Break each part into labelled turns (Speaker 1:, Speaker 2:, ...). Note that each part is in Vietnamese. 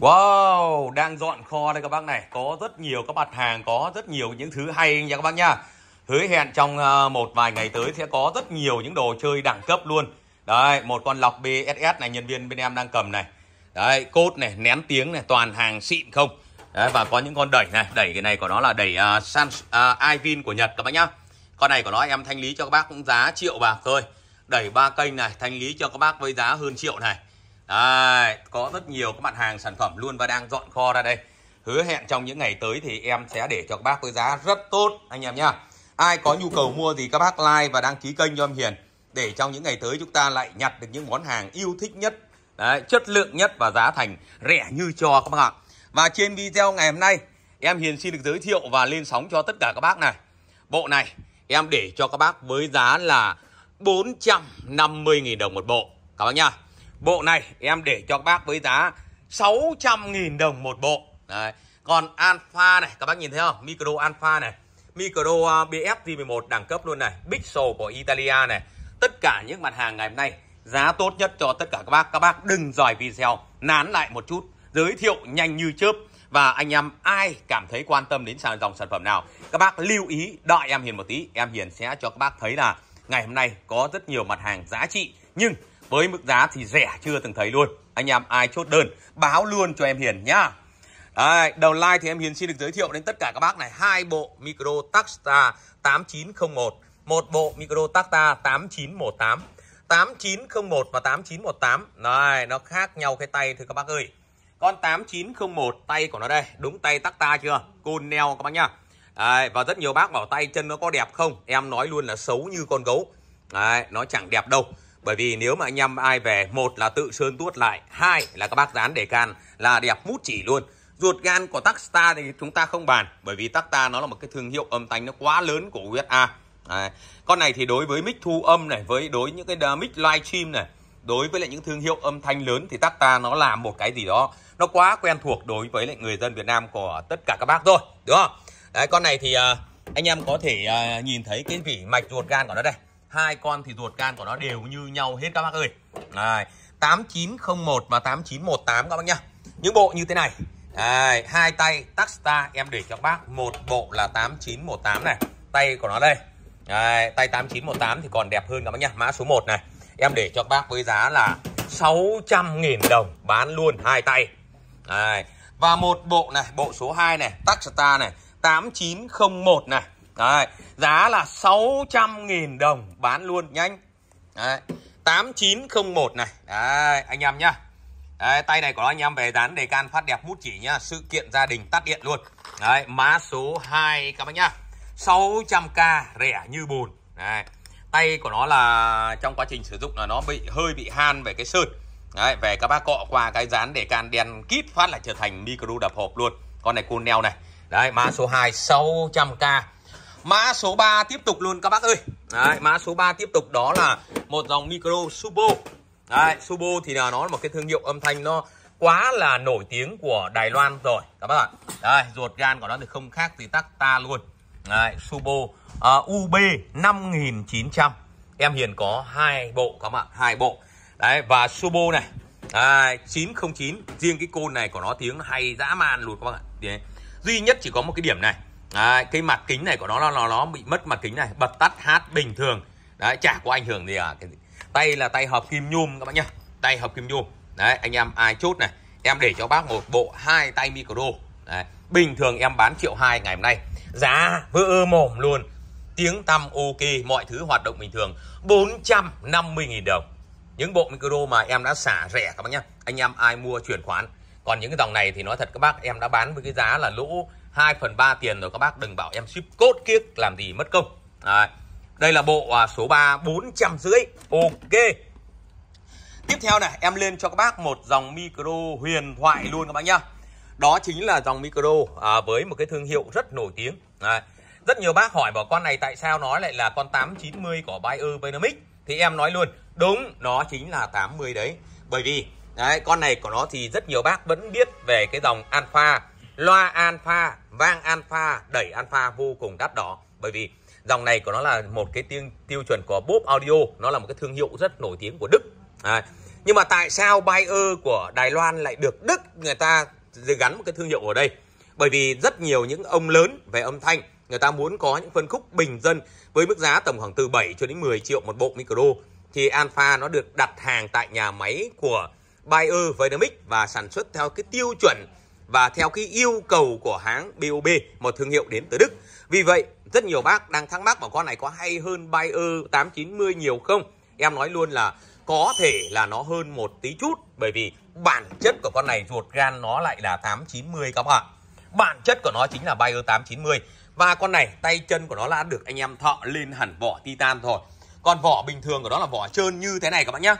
Speaker 1: Wow, đang dọn kho đây các bác này Có rất nhiều các mặt hàng, có rất nhiều những thứ hay nha các bác nha Hứa hẹn trong ờ, một vài ngày tới sẽ có rất nhiều những đồ chơi đẳng cấp luôn Đấy, một con lọc BSS này nhân viên bên em đang cầm này Đấy, cốt này, nén tiếng này, toàn hàng xịn không Đấy, và có những con đẩy này, đẩy cái này của nó là đẩy uh, San, uh, Ivin của Nhật các bác nhá Con này của nó em thanh lý cho các bác cũng giá triệu bạc thôi Đẩy ba kênh này, thanh lý cho các bác với giá hơn triệu này Đấy, có rất nhiều các mặt hàng sản phẩm luôn và đang dọn kho ra đây hứa hẹn trong những ngày tới thì em sẽ để cho các bác với giá rất tốt anh em nhá ai có nhu cầu mua thì các bác like và đăng ký kênh cho em hiền để trong những ngày tới chúng ta lại nhặt được những món hàng yêu thích nhất đấy, chất lượng nhất và giá thành rẻ như cho các bác ạ và trên video ngày hôm nay em hiền xin được giới thiệu và lên sóng cho tất cả các bác này bộ này em để cho các bác với giá là 450.000 đồng một bộ các bác nhá Bộ này em để cho các bác với giá 600.000 đồng một bộ Đấy. Còn Alpha này các bác nhìn thấy không Micro Alpha này Micro à, BF G11 đẳng cấp luôn này Pixel của Italia này Tất cả những mặt hàng ngày hôm nay Giá tốt nhất cho tất cả các bác Các bác đừng dòi video Nán lại một chút Giới thiệu nhanh như chớp và anh em ai cảm thấy quan tâm đến sàn dòng sản phẩm nào các bác lưu ý đợi em hiền một tí em hiền sẽ cho các bác thấy là ngày hôm nay có rất nhiều mặt hàng giá trị nhưng với mức giá thì rẻ chưa từng thấy luôn anh em ai chốt đơn báo luôn cho em Hiền nhá Đấy, đầu like thì em Hiền xin được giới thiệu đến tất cả các bác này hai bộ micro Tacta 8901 một bộ micro Tacta 8918 8901 và 8918 này nó khác nhau cái tay thôi các bác ơi con 8901 tay của nó đây đúng tay Tacta chưa côn neo các bác nhá Đấy, và rất nhiều bác bảo tay chân nó có đẹp không em nói luôn là xấu như con gấu Đấy, nó chẳng đẹp đâu bởi vì nếu mà anh em ai về Một là tự sơn tuốt lại Hai là các bác dán đề can Là đẹp mút chỉ luôn Ruột gan của Tacta thì chúng ta không bàn Bởi vì Tacta nó là một cái thương hiệu âm thanh nó quá lớn của USA à, Con này thì đối với mic thu âm này Với đối những cái mic live stream này Đối với lại những thương hiệu âm thanh lớn Thì Tacta nó làm một cái gì đó Nó quá quen thuộc đối với lại người dân Việt Nam Của tất cả các bác rồi Đúng không? Đấy con này thì à, anh em có thể à, nhìn thấy cái vỉ mạch ruột gan của nó đây hai con thì ruột gan của nó đều như nhau hết các bác ơi này 8901 và 8918 các bác nhá những bộ như thế này Đấy, hai tay Taxstar em để cho các bác một bộ là 8918 này tay của nó đây Đấy, tay 8918 thì còn đẹp hơn các bác nhá mã số 1 này em để cho các bác với giá là 600.000 đồng bán luôn hai tay Đấy. và một bộ này bộ số 2 này Taxstar này 8901 này Đấy, giá là 600.000 đồng bán luôn nhanh. Đấy, 8901 này. Đấy, anh em nhá. Đấy, tay này của anh em về dán đề can phát đẹp mút chỉ nhá, sự kiện gia đình tắt điện luôn. Đấy, mã số 2 các bác nhá. 600k rẻ như bùn. Đấy. Tay của nó là trong quá trình sử dụng là nó bị hơi bị han về cái sơn. Đấy, về các bác cọ qua cái dán đề can đen kít phát lại trở thành micro đập hộp luôn. Con này côn neo này. Đấy, mã số 2 600k Mã số 3 tiếp tục luôn các bác ơi. Đấy, mã số 3 tiếp tục đó là một dòng micro Subo. Đấy, Subo thì là nó là một cái thương hiệu âm thanh nó quá là nổi tiếng của Đài Loan rồi các bác ạ. Đấy, ruột gan của nó thì không khác gì tắc ta luôn. Đấy, Subo uh, UB 5900. Em Hiền có hai bộ các bạn, hai bộ. Đấy và Subo này. Đấy, 909, riêng cái côn này của nó tiếng hay dã man luôn các bạn ạ. Duy nhất chỉ có một cái điểm này Đấy, cái mặt kính này của nó nó, nó bị mất mặt kính này bật tắt hát bình thường đấy chả có ảnh hưởng gì à. cả tay là tay hợp kim nhôm các bạn nhá tay hợp kim nhôm đấy anh em ai chốt này em để cho bác một bộ hai tay micro đấy. bình thường em bán triệu hai ngày hôm nay giá vỡ mồm luôn tiếng tăm ok mọi thứ hoạt động bình thường 450.000 đồng những bộ micro mà em đã xả rẻ các bác nhá anh em ai mua chuyển khoản còn những cái dòng này thì nói thật các bác em đã bán với cái giá là lỗ 2 phần 3 tiền rồi các bác đừng bảo em ship cốt kiếc làm gì mất công Đấy. đây là bộ à, số 3 400 rưỡi ok tiếp theo này em lên cho các bác một dòng micro huyền thoại luôn các bác nhá đó chính là dòng micro à, với một cái thương hiệu rất nổi tiếng Đấy. rất nhiều bác hỏi bảo con này tại sao nó lại là con 890 của Bayer Dynamic thì em nói luôn đúng nó chính là 80 đấy bởi vì đấy con này của nó thì rất nhiều bác vẫn biết về cái dòng alpha loa alpha vang alpha đẩy alpha vô cùng đắt đỏ bởi vì dòng này của nó là một cái tiêu, tiêu chuẩn của Bob Audio nó là một cái thương hiệu rất nổi tiếng của Đức à, nhưng mà tại sao Bayer của Đài Loan lại được Đức người ta gắn một cái thương hiệu ở đây bởi vì rất nhiều những ông lớn về âm thanh người ta muốn có những phân khúc bình dân với mức giá tầm khoảng từ 7 cho đến 10 triệu một bộ micro thì Alpha nó được đặt hàng tại nhà máy của Bayer Dynamics và sản xuất theo cái tiêu chuẩn và theo cái yêu cầu của hãng BOB, một thương hiệu đến từ Đức. Vì vậy, rất nhiều bác đang thắc mắc bảo con này có hay hơn Bayer 890 nhiều không? Em nói luôn là có thể là nó hơn một tí chút bởi vì bản chất của con này ruột gan nó lại là 890 các bạn. Bản chất của nó chính là Bayer 890 và con này tay chân của nó đã được anh em thọ lên hẳn vỏ titan rồi. Còn vỏ bình thường của nó là vỏ trơn như thế này các bạn nhá.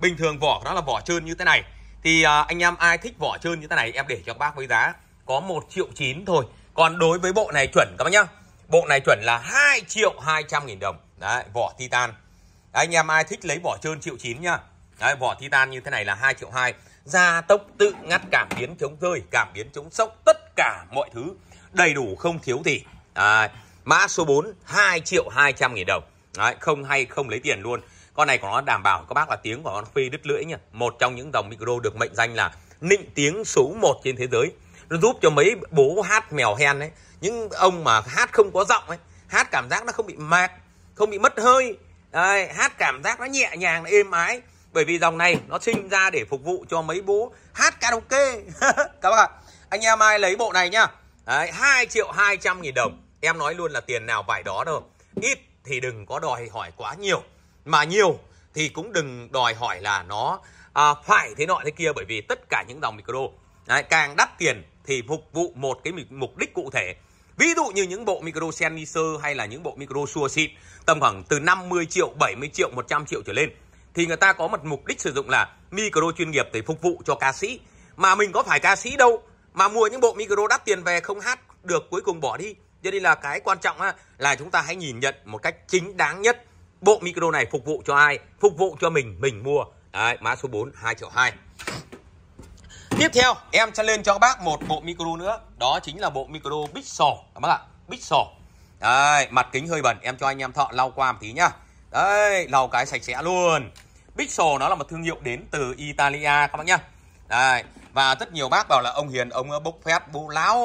Speaker 1: Bình thường vỏ của nó là vỏ trơn như thế này thì à, anh em ai thích vỏ trơn như thế này em để cho các bác với giá có 1 triệu 9 thôi còn đối với bộ này chuẩn các bác nhá bộ này chuẩn là 2 triệu 200 nghìn đồng đấy vỏ titan đấy, anh em ai thích lấy vỏ trơn triệu 9 nhá đấy vỏ titan như thế này là 2 triệu 2 da tốc tự ngắt cảm biến chống rơi cảm biến chống sốc tất cả mọi thứ đầy đủ không thiếu gì à, mã số 4 2 triệu 200 nghìn đồng Đấy, không hay không lấy tiền luôn con này của nó đảm bảo các bác là tiếng của nó phi đứt lưỡi nhỉ một trong những dòng micro được mệnh danh là nịnh tiếng số 1 trên thế giới nó giúp cho mấy bố hát mèo hen ấy những ông mà hát không có giọng ấy hát cảm giác nó không bị mạc không bị mất hơi Đấy, hát cảm giác nó nhẹ nhàng nó êm ái bởi vì dòng này nó sinh ra để phục vụ cho mấy bố hát karaoke các bác ạ anh em ai lấy bộ này nhá Đấy, 2 triệu 200 nghìn đồng em nói luôn là tiền nào vải đó đâu ít thì đừng có đòi hỏi quá nhiều mà nhiều thì cũng đừng đòi hỏi là nó à, phải thế nọ thế kia bởi vì tất cả những dòng micro đấy, càng đắt tiền thì phục vụ một cái mục đích cụ thể ví dụ như những bộ micro sensor hay là những bộ micro xua xịn tầm khoảng từ 50 triệu 70 triệu 100 triệu trở lên thì người ta có một mục đích sử dụng là micro chuyên nghiệp để phục vụ cho ca sĩ mà mình có phải ca sĩ đâu mà mua những bộ micro đắt tiền về không hát được cuối cùng bỏ đi cho nên là cái quan trọng là chúng ta hãy nhìn nhận một cách chính đáng nhất bộ micro này phục vụ cho ai phục vụ cho mình mình mua Đấy, mã số 4 2 triệu 2 tiếp theo em sẽ lên cho các bác một bộ micro nữa đó chính là bộ micro Pixel các à, bác ạ Pixel Đấy, mặt kính hơi bẩn em cho anh em thợ lau qua một tí nhá đấy lau cái sạch sẽ luôn Pixel nó là một thương hiệu đến từ Italia các bác nhá đấy và rất nhiều bác bảo là ông Hiền ông ờ, bốc phép bố láo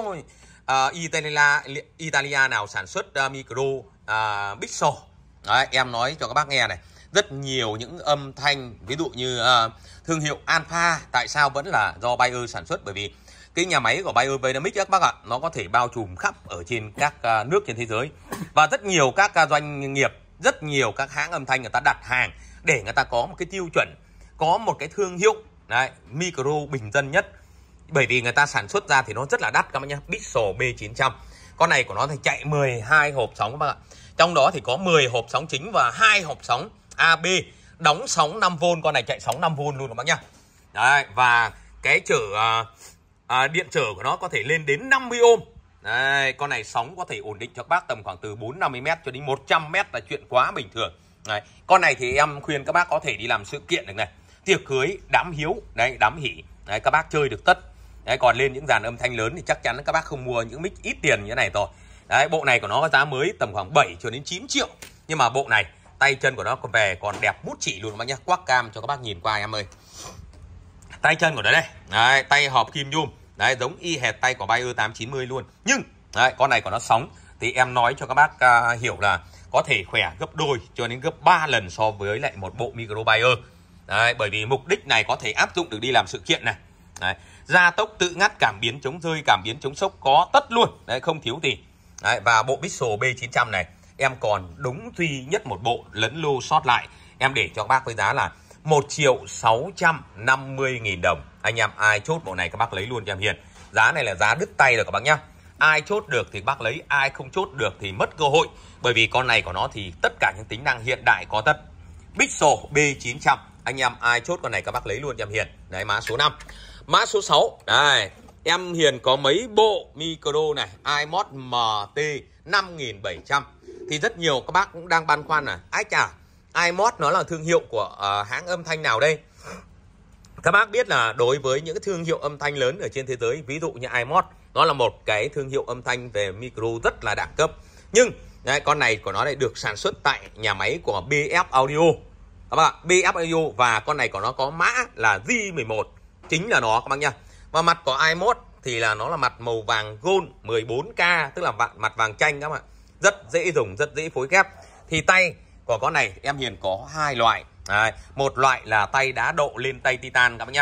Speaker 1: uh, Italia Italia nào sản xuất uh, micro uh, Pixel Đấy, em nói cho các bác nghe này rất nhiều những âm thanh ví dụ như uh, thương hiệu Alpha tại sao vẫn là do Bayer sản xuất bởi vì cái nhà máy của Bayer Dynamics các bác ạ nó có thể bao trùm khắp ở trên các uh, nước trên thế giới và rất nhiều các uh, doanh nghiệp rất nhiều các hãng âm thanh người ta đặt hàng để người ta có một cái tiêu chuẩn có một cái thương hiệu đấy, micro bình dân nhất bởi vì người ta sản xuất ra thì nó rất là đắt các bác nhá Pixel B900 con này của nó thì chạy 12 hộp sóng các bác ạ trong đó thì có 10 hộp sóng chính và hai hộp sóng AB đóng sóng 5V con này chạy sóng 5V luôn các bác nhá. Đấy và cái trở à, à, điện trở của nó có thể lên đến 50 ôm. Đấy, con này sóng có thể ổn định cho các bác tầm khoảng từ 4 50 m cho đến 100 m là chuyện quá bình thường. Đấy, con này thì em khuyên các bác có thể đi làm sự kiện được này. Tiệc cưới, đám hiếu, đấy, đám hỉ. Đấy các bác chơi được tất. Đấy còn lên những dàn âm thanh lớn thì chắc chắn các bác không mua những mic ít tiền như thế này rồi. Đấy, bộ này của nó có giá mới tầm khoảng 7 cho đến 9 triệu. Nhưng mà bộ này tay chân của nó còn về còn đẹp mút chỉ luôn các bác nhá. Quắc cam cho các bác nhìn qua em ơi. Tay chân của nó đây. Đấy, tay hộp kim nhôm. Đấy, giống y hệt tay của Bayer 890 luôn. Nhưng đấy, con này của nó sóng thì em nói cho các bác à, hiểu là có thể khỏe gấp đôi cho đến gấp 3 lần so với lại một bộ micro Bayer. Đấy, bởi vì mục đích này có thể áp dụng được đi làm sự kiện này. Đấy, gia tốc tự ngắt cảm biến chống rơi, cảm biến chống sốc có tất luôn. Đấy, không thiếu gì. Đấy, và bộ Pixel B900 này em còn đúng duy nhất một bộ lẫn lô sót lại em để cho các bác với giá là 1 triệu 650 nghìn đồng anh em ai chốt bộ này các bác lấy luôn cho em Hiền giá này là giá đứt tay rồi các bác nhá ai chốt được thì bác lấy ai không chốt được thì mất cơ hội bởi vì con này của nó thì tất cả những tính năng hiện đại có tất Pixel B900 anh em ai chốt con này các bác lấy luôn cho em Hiền đấy mã số 5 mã số 6 đây Em Hiền có mấy bộ micro này iMod MT 5700 Thì rất nhiều các bác cũng đang băn khoăn là Ái chà iMod nó là thương hiệu của uh, hãng âm thanh nào đây Các bác biết là đối với những thương hiệu âm thanh lớn ở trên thế giới Ví dụ như iMod Nó là một cái thương hiệu âm thanh về micro rất là đẳng cấp Nhưng đấy, con này của nó lại được sản xuất tại nhà máy của BF Audio các bạn BF Audio và con này của nó có mã là G11 Chính là nó các bác nha và mặt của i thì là nó là mặt màu vàng gold 14k tức là mặt vàng chanh các bạn rất dễ dùng rất dễ phối ghép thì tay của con này em hiền có hai loại Đấy, một loại là tay đá độ lên tay titan các bạn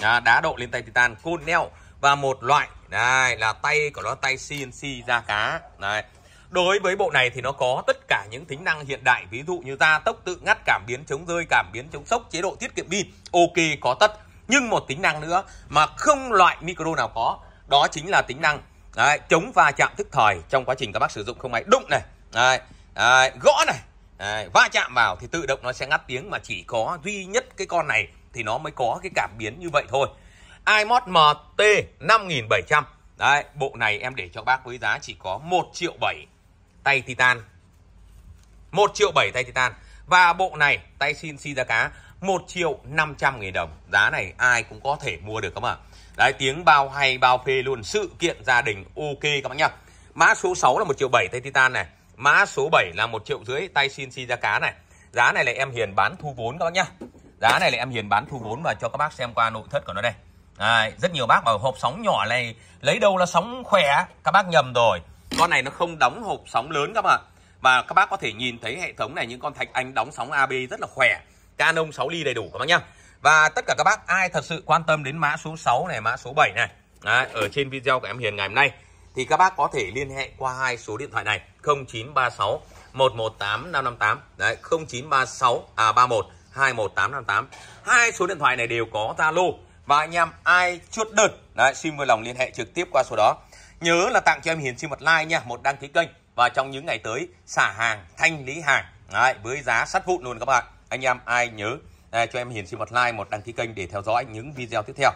Speaker 1: nhá đá độ lên tay titan cool neo và một loại đây là tay của nó tay CNC da cá đấy đối với bộ này thì nó có tất cả những tính năng hiện đại ví dụ như gia tốc tự ngắt cảm biến chống rơi cảm biến chống sốc chế độ tiết kiệm pin ok có tất nhưng một tính năng nữa mà không loại micro nào có đó chính là tính năng đấy, chống va chạm tức thời trong quá trình các bác sử dụng không may đụng này đấy, đấy, gõ này đấy, va chạm vào thì tự động nó sẽ ngắt tiếng mà chỉ có duy nhất cái con này thì nó mới có cái cảm biến như vậy thôi iMod MT 5700 đấy bộ này em để cho bác với giá chỉ có 1 triệu 7 tay titan 1 triệu 7 tay titan và bộ này tay xin xi si giá cá 1 triệu 500 nghìn đồng giá này ai cũng có thể mua được các bạn đấy tiếng bao hay bao phê luôn sự kiện gia đình ok các bạn nhá mã số 6 là 1 triệu 7 tay Titan này mã số 7 là 1 triệu rưỡi tay xin xin ra cá này giá này là em Hiền bán thu vốn các bác nhá giá này là em Hiền bán thu vốn và cho các bác xem qua nội thất của nó đây à, rất nhiều bác bảo hộp sóng nhỏ này lấy đâu là sóng khỏe các bác nhầm rồi con này nó không đóng hộp sóng lớn các bạn và các bác có thể nhìn thấy hệ thống này những con thạch anh đóng sóng AB rất là khỏe Canon 6 ly đầy đủ các bác nhá. Và tất cả các bác ai thật sự quan tâm đến mã số 6 này, mã số 7 này Đấy, ở trên video của em Hiền ngày hôm nay thì các bác có thể liên hệ qua hai số điện thoại này 0936 118 558 đấy 0936 à 31 218 58. Hai số điện thoại này đều có Zalo và anh em ai chốt đơn đấy xin vui lòng liên hệ trực tiếp qua số đó. Nhớ là tặng cho em Hiền xin một like nha, một đăng ký kênh và trong những ngày tới xả hàng, thanh lý hàng đấy, với giá sắt vụn luôn các bạn. Anh em ai nhớ à, cho em hiển xin một like, một đăng ký kênh để theo dõi những video tiếp theo.